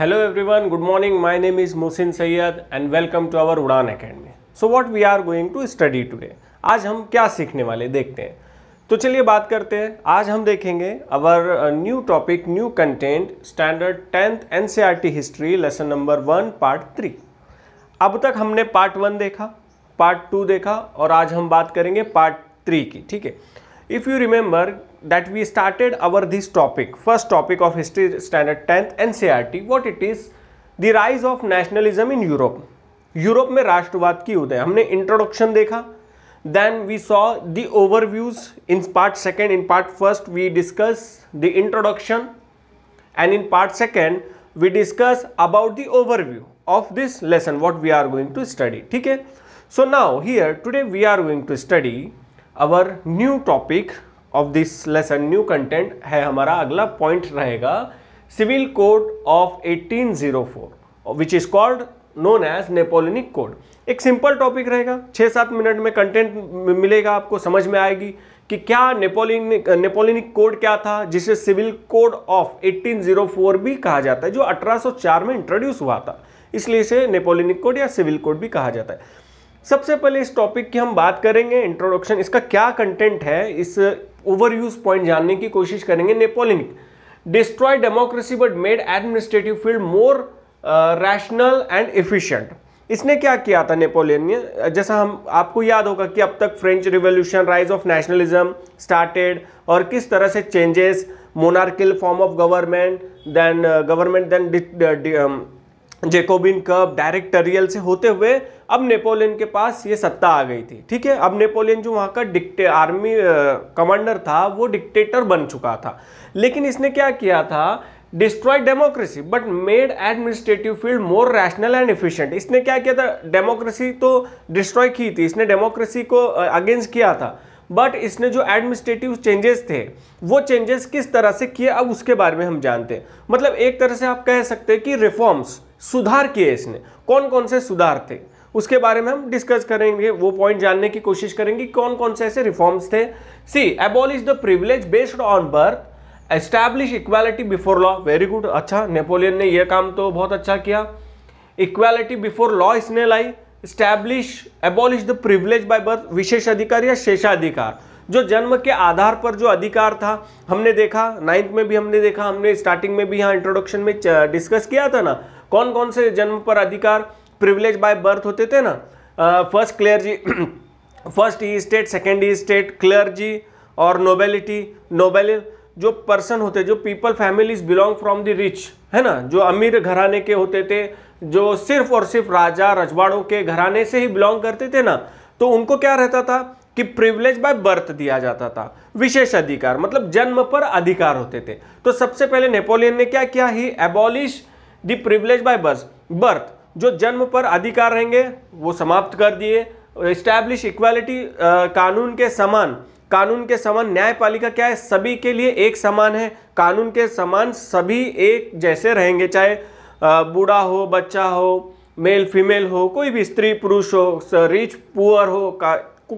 hello everyone good morning my name is Mohsin Syed and welcome to our Udaan academy so what we are going to study today आज हम क्या सीखने वाले देखते हैं तो चलिए बात करते हैं आज हम देखेंगे our new topic new content standard tenth in history lesson number one part three अब तक हमने पार्ट वन देखा पार्ट टू देखा और आज हम बात करेंगे पार्ट थ्री की ठीक है if you remember that we started our this topic first topic of history standard 10th ncrt what it is the rise of nationalism in europe europe mein rashtravad ki udai humne introduction dekha then we saw the overviews in part second in part first we discuss the introduction and in part second we discuss about the overview of this lesson what we are going to study okay so now here today we are going to study our new topic of this lesson new content है हमारा अगला point रहेगा civil code of 1804 which is called known as Napoleonic code एक simple topic रहेगा छः सात minute में content मिलेगा आपको समझ में आएगी कि क्या नेपोलिनिक नेपोलिनिक कोड क्या था जिसे सिविल कोड ऑफ 1804 भी कहा जाता है जो 1804 में इंट्रोड्यूस हुआ था इसलिए इसे नेपोलिनिक कोड या सिविल कोड भी कहा जाता है सबसे पहले इस टॉपिक की हम बात करेंगे इंट्रोडक्शन इसका क्या कंटेंट है इस यूज पॉइंट जानने की कोशिश करेंगे Napoleonic destroy democracy but made administrative field more rational and efficient इसने क्या किया था नेपोलियन ने जैसा हम आपको याद होगा कि अब तक French revolution rise of nationalism started और किस तरह से changes monarchical form of government then government then Jacobin कब डायरेक्टरियल से होते हुए अब नेपोलियन के पास ये सत्ता आ गई थी ठीक है अब नेपोलियन जो वहाँ का डिक्टे आर्मी कमांडर था वो डिक्टेटर बन चुका था लेकिन इसने क्या किया था destroy democracy but made administrative field more rational and efficient इसने क्या किया था डेमोक्रेसी तो डिस्ट्रॉय की थी इसने डेमोक्रेसी को अगेंस्ट किया था बट इसने जो एडमिनिस्ट्रेटिव चेंजेस थे वो चेंजेस किस तरह से किए अब उसके बारे में हम जानते हैं मतलब एक तरह से आप कह सकते हैं कि रिफॉर्म्स सुधार किए इसने कौन कौन से सुधार थे उसके बारे में हम डिस्कस करेंगे वो पॉइंट जानने की कोशिश करेंगे कौन कौन से ऐसे रिफॉर्म्स थे C abolish the privilege based on birth establish equality before law very good अच्छा नेपोलियन ने यह काम तो बहुत अच्छा किया इक्वालिटी बिफोर लॉ इसने लाई establish abolish the privilege by birth विशेष अधिकार या शेषाधिकार जो जन्म के आधार पर जो अधिकार था हमने देखा नाइन्थ में भी हमने देखा हमने स्टार्टिंग में भी यहाँ इंट्रोडक्शन में डिस्कस किया था ना कौन कौन से जन्म पर अधिकार प्रिविलेज बाय बर्थ होते थे ना फर्स्ट क्लियर जी first estate second estate clear जी और नोबेलिटी नोबेल जो पर्सन होते जो people families belong from the rich है ना जो अमीर घराने के होते थे जो सिर्फ और सिर्फ राजा रजवाड़ों के घराने से ही बिलोंग करते थे ना तो उनको क्या रहता था कि प्रिविलेज बाय बर्थ दिया जाता था विशेष अधिकार मतलब जन्म पर अधिकार होते थे तो सबसे पहले नेपोलियन ने क्या किया ही एबॉलिश दी प्रिविलेज बाय बस बर्थ जो जन्म पर अधिकार रहेंगे वो समाप्त कर दिए स्टैब्लिश इक्वालिटी कानून के समान कानून के समान न्यायपालिका क्या है सभी के लिए एक समान है कानून के समान सभी एक जैसे रहेंगे चाहे बूढ़ा हो बच्चा हो मेल फीमेल हो कोई भी स्त्री पुरुष हो रिच पुअर हो का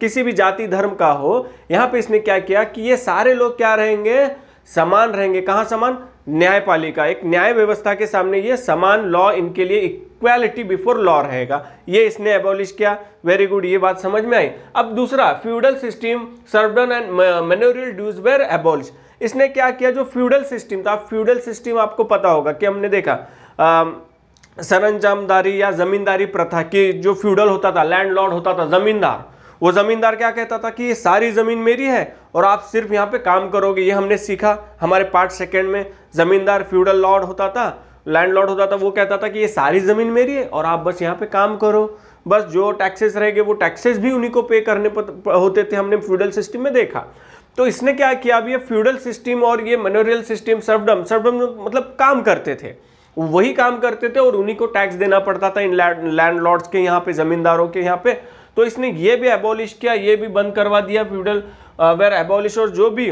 किसी भी जाति धर्म का हो यहाँ पे इसने क्या किया कि ये सारे लोग क्या रहेंगे समान रहेंगे कहाँ समान न्यायपालिका एक न्याय व्यवस्था के सामने ये समान लॉ इनके लिए इक्वालिटी बिफोर लॉ रहेगा ये इसने एबोलिश किया वेरी गुड ये बात समझ में आई अब दूसरा feudal system serfdom and manorial dues were abolish इसने क्या किया जो फ्यूडल सिस्टम था फ्यूडल सिस्टम आपको पता होगा कि हमने देखा आ, सरंजामदारी या जमींदारी प्रथा की जो फ्यूडल होता था लैंड होता था जमींदार वो ज़मींदार क्या कहता था कि ये सारी ज़मीन मेरी है और आप सिर्फ यहाँ पे काम करोगे ये हमने सीखा हमारे पार्ट सेकेंड में ज़मींदार फ्यूडल लॉर्ड होता था लैंड लॉर्ड होता था वो कहता था कि ये सारी ज़मीन मेरी है और आप बस यहाँ पे काम करो बस जो टैक्सेस रहेंगे वो टैक्सेस भी उन्हीं को पे करने होते थे हमने फ्यूडल सिस्टम में देखा तो इसने क्या किया अब ये फ्यूडल सिस्टम और ये मनोरियल सिस्टम सर्वडम सर्वडम मतलब काम करते थे वही काम करते थे और उन्हीं को टैक्स देना पड़ता था इन लैंड लॉर्ड्स के यहाँ पे ज़मींदारों के यहाँ पे तो इसने ये भी एबॉलिश किया ये भी बंद करवा दिया फ्यूडल वेर एबॉलिश और जो भी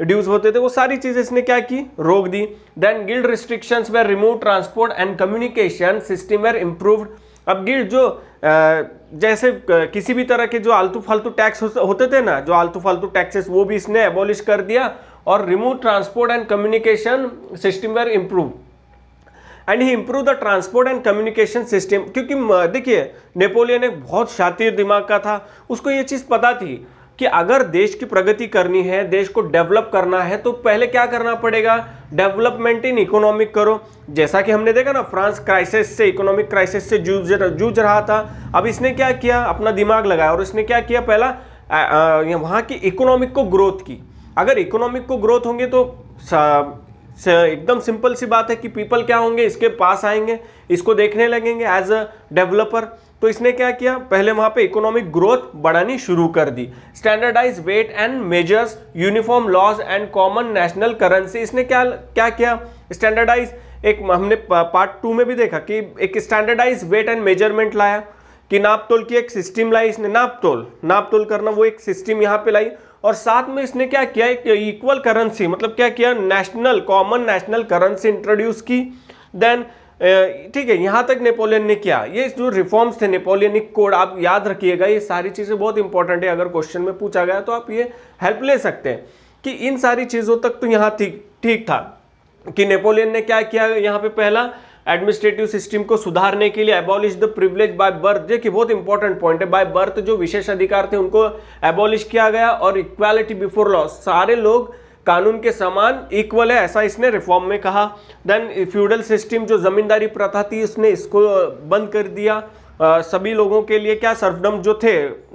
ड्यूज होते थे वो सारी चीजें इसने क्या की रोक दी then guild restrictions were remove transport and communication system were improve अब गिल्ड जो जैसे किसी भी तरह के जो आलतू फालतू टैक्स होते थे ना जो आलतू फालतू टैक्सेस वो भी इसने एबॉलिश कर दिया और remove transport and communication system were improve and ही improve the transport and communication system क्योंकि देखिए नेपोलियन एक बहुत शातिर दिमाग का था उसको ये चीज़ पता थी कि अगर देश की प्रगति करनी है देश को डेवलप करना है तो पहले क्या करना पड़ेगा डेवलपमेंट इन इकोनॉमिक करो जैसा कि हमने देखा ना फ्रांस क्राइसिस से इकोनॉमिक क्राइसिस से जूझ जूझ रहा था अब इसने क्या किया अपना दिमाग लगाया और इसने क्या किया पहला वहाँ की इकोनॉमिक को ग्रोथ की अगर इकोनॉमिक को ग्रोथ होंगे तो एकदम सिंपल सी बात है कि पीपल क्या होंगे इसके पास आएंगे इसको देखने लगेंगे एज अ डेवलपर तो इसने क्या किया पहले वहां पे इकोनॉमिक ग्रोथ बढ़ानी शुरू कर दी standardise weight and measures uniform laws and common national currency इसने क्या क्या किया स्टैंडर्डाइज एक हमने पार्ट टू में भी देखा कि एक स्टैंडर्डाइज वेट एंड मेजरमेंट लाया कि नापतोल की एक सिस्टम लाई इसने नापतोल नापतोल करना वो एक सिस्टम यहाँ पे लाई और साथ में इसने क्या किया एक इक्वल करेंसी मतलब क्या किया national common national currency introduce की देन ठीक है यहाँ तक नेपोलियन ने किया ये जो रिफॉर्म्स थे नेपोलियनिक कोड आप याद रखिएगा ये सारी चीज़ें बहुत इंपॉर्टेंट है अगर क्वेश्चन में पूछा गया तो आप ये हेल्प ले सकते हैं कि इन सारी चीज़ों तक तो यहाँ ठीक ठीक था कि नेपोलियन ने क्या किया यहाँ पे पहला एडमिनिस्ट्रेटिव सिस्टम को सुधारने के लिए abolish the privilege by birth देखिए बहुत इंपॉर्टेंट पॉइंट है बाय बर्थ जो विशेष अधिकार थे उनको एबॉलिश किया गया और इक्वालिटी बिफोर लॉ सारे लोग कानून के समान इक्वल है ऐसा इसने रिफॉर्म में कहा देन फ्यूडल सिस्टम जो जमींदारी प्रथा थी इसने इसको बंद कर दिया Uh, सभी लोगों के लिए क्या सर्फडम जो थे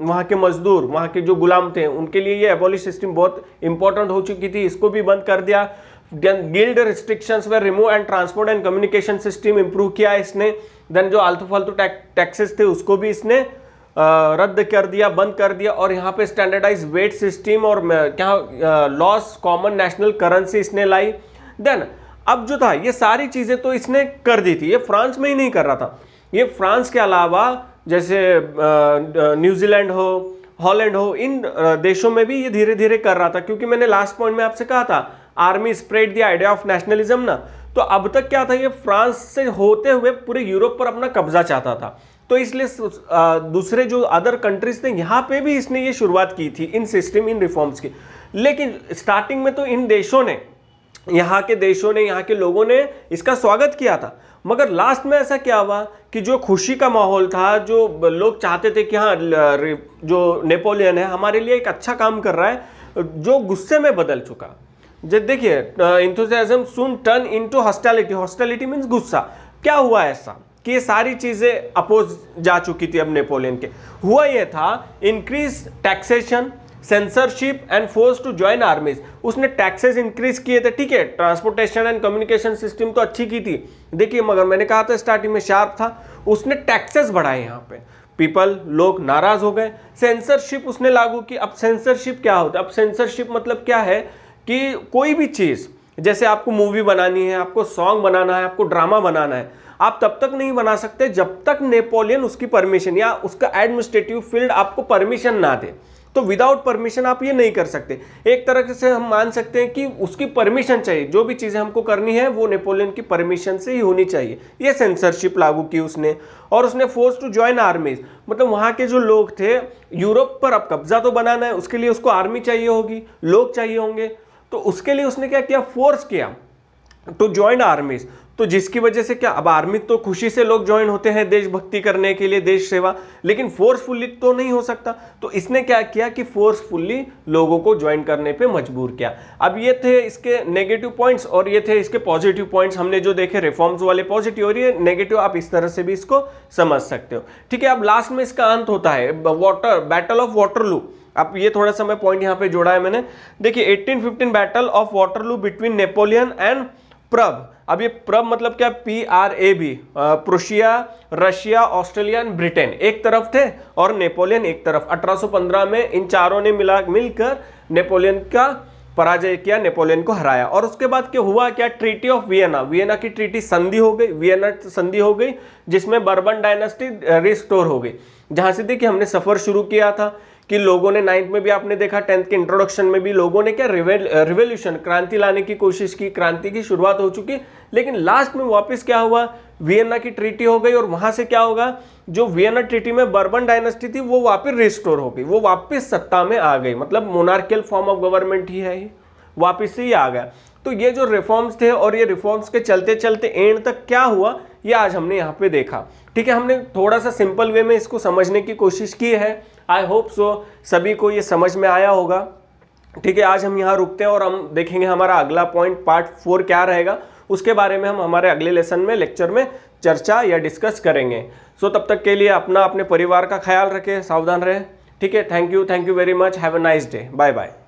वहाँ के मजदूर वहाँ के जो गुलाम थे उनके लिए ये एबॉलिश सिस्टम बहुत इंपॉर्टेंट हो चुकी थी इसको भी बंद कर दिया guild restrictions were remove and transport and communication system improve किया इसने देन जो आलतू फालतू टैक्सेस थे उसको भी इसने रद्द कर दिया बंद कर दिया और यहाँ पे स्टैंडर्डाइज वेट सिस्टम और क्या लॉस कॉमन नेशनल करेंसी इसने लाई देन अब जो था ये सारी चीज़ें तो इसने कर दी थी ये फ्रांस में ही नहीं कर रहा था ये फ्रांस के अलावा जैसे न्यूजीलैंड हो हॉलैंड हो इन देशों में भी ये धीरे धीरे कर रहा था क्योंकि मैंने लास्ट पॉइंट में आपसे कहा था army spread the idea of nationalism ना तो अब तक क्या था ये फ्रांस से होते हुए पूरे यूरोप पर अपना कब्जा चाहता था तो इसलिए दूसरे जो अदर कंट्रीज थे यहाँ पे भी इसने ये शुरुआत की थी इन सिस्टम इन रिफॉर्म्स की लेकिन स्टार्टिंग में तो इन देशों ने यहाँ के देशों ने यहाँ के लोगों ने इसका स्वागत किया था मगर लास्ट में ऐसा क्या हुआ कि जो खुशी का माहौल था जो लोग चाहते थे कि हाँ जो नेपोलियन है हमारे लिए एक अच्छा काम कर रहा है जो गुस्से में बदल चुका जब देखिए enthusiasm soon turn into hostility hostility means गुस्सा क्या हुआ ऐसा कि ये सारी चीज़ें अपोज जा चुकी थी अब नेपोलियन के हुआ ये था increase taxation censorship and force to join armies उसने टैक्सेस इंक्रीज किए थे ठीक है ट्रांसपोर्टेशन एंड कम्युनिकेशन सिस्टम तो अच्छी की थी देखिए मगर मैंने कहा था स्टार्टिंग में शार्प था उसने टैक्सेस बढ़ाए यहाँ पे पीपल लोग नाराज हो गए सेंसरशिप उसने लागू की अब सेंसरशिप क्या होता है अब सेंसरशिप मतलब क्या है कि कोई भी चीज़ जैसे आपको मूवी बनानी है आपको सॉन्ग बनाना है आपको ड्रामा बनाना है आप तब तक नहीं बना सकते जब तक नेपोलियन उसकी परमिशन या उसका एडमिनिस्ट्रेटिव फील्ड आपको परमिशन ना दे तो विदाउट परमिशन आप ये नहीं कर सकते एक तरह से हम मान सकते हैं कि उसकी परमिशन चाहिए जो भी चीज़ें हमको करनी है वो नेपोलियन की परमिशन से ही होनी चाहिए ये सेंसरशिप लागू की उसने और उसने फोर्स टू ज्वाइन आर्मीज मतलब वहाँ के जो लोग थे यूरोप पर अब कब्जा तो बनाना है उसके लिए उसको आर्मी चाहिए होगी लोग चाहिए होंगे तो उसके लिए उसने क्या किया फोर्स किया टू ज्वाइन आर्मीज तो जिसकी वजह से क्या अब आर्मी तो खुशी से लोग ज्वाइन होते हैं देशभक्ति करने के लिए देश सेवा लेकिन फोर्सफुली तो नहीं हो सकता तो इसने क्या किया कि फोर्सफुली लोगों को ज्वाइन करने पे मजबूर किया अब ये थे इसके नेगेटिव पॉइंट्स और ये थे इसके पॉजिटिव पॉइंट्स हमने जो देखे रिफॉर्म्स वाले पॉजिटिव और ये नेगेटिव आप इस तरह से भी इसको समझ सकते हो ठीक है अब लास्ट में इसका अंत होता है वाटर बैटल ऑफ वाटर अब ये थोड़ा सा मैं पॉइंट यहाँ पे जोड़ा है मैंने देखिए 1815 battle of Waterloo between Napoleon and प्रब अब ये प्रब मतलब क्या P R A B Prussia Russia Australia and Britain एक तरफ थे और नेपोलियन एक तरफ 1815 में इन चारों ने मिला मिलकर नेपोलियन का पराजय किया नेपोलियन को हराया और उसके बाद क्या हुआ क्या ट्रीटी ऑफ वियना वियना की ट्रीटी संधि हो गई वियना संधि हो गई जिसमें बर्बन डायनेस्टी रिस्टोर हो गई जहाँ से देखिए हमने सफ़र शुरू किया था कि लोगों ने नाइन्थ में भी आपने देखा टेंथ के इंट्रोडक्शन में भी लोगों ने क्या रिवोल्यूशन क्रांति लाने की कोशिश की क्रांति की शुरुआत हो चुकी लेकिन लास्ट में वापस क्या हुआ वियना की ट्रीटी हो गई और वहां से क्या होगा जो वियना ट्रीटी में बर्बन डायनेस्टी थी वो वापस रिस्टोर हो गई वो वापस सत्ता में आ गई मतलब मोनार्कियल फॉर्म ऑफ गवर्नमेंट ही है वापिस से ही आ गया तो ये जो रिफॉर्म्स थे और ये रिफॉर्म्स के चलते चलते एंड तक क्या हुआ ये आज हमने यहाँ पे देखा ठीक है हमने थोड़ा सा सिंपल वे में इसको समझने की कोशिश की है आई होप सो सभी को ये समझ में आया होगा ठीक है आज हम यहाँ रुकते हैं और हम देखेंगे हमारा अगला पॉइंट पार्ट फोर क्या रहेगा उसके बारे में हम हमारे अगले लेसन में लेक्चर में चर्चा या डिस्कस करेंगे सो तब तक के लिए अपना अपने परिवार का ख्याल रखें सावधान रहें ठीक है thank you thank you very much have a nice day bye bye